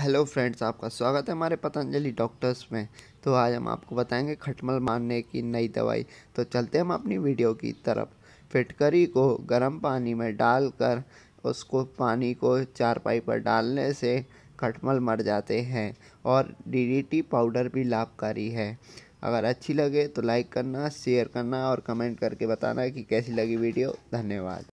hello friends आपका स्वागत है हमारे पतंजलि डॉक्टर्स में तो आज हम आपको बताएंगे खटमल मारने की नई दवाई तो चलते हम अपनी वीडियो की तरफ फिटकरी को गर्म पानी में डालकर उसको पानी को चारपाई पर डालने से खटमल मर जाते हैं और डीडीटी पाउडर भी लाभकारी है अगर अच्छी लगे तो लाइक करना शेयर करना और कमेंट करके बताना कि कैसी लगी वीडियो धन्यवाद